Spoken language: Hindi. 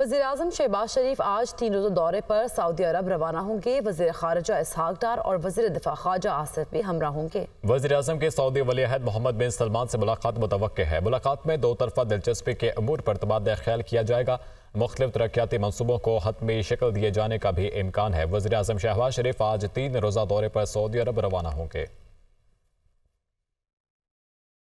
वजी अजम शहबाज शरीफ आज तीन रोज़ा दौरे पर सऊदी अरब रवाना होंगे वजी खारजा इसहाक डार और वजी दिफा खारजा आसफ भी हमरा होंगे वजी अजम के सऊदी वलीहद मोहम्मद बिन सलमान से मुलाकात मुतव है मुलाकात में दो तरफा दिलचस्पी के अमूर पर तबादला ख्याल किया जाएगा मुख्तलिफ तरक्याती मनसूबों को हतमी शक्ल दिए जाने का भी इम्कान है वजी अजम शहबाज शरीफ आज तीन रोज़ा दौरे पर सऊदी अरब रवाना होंगे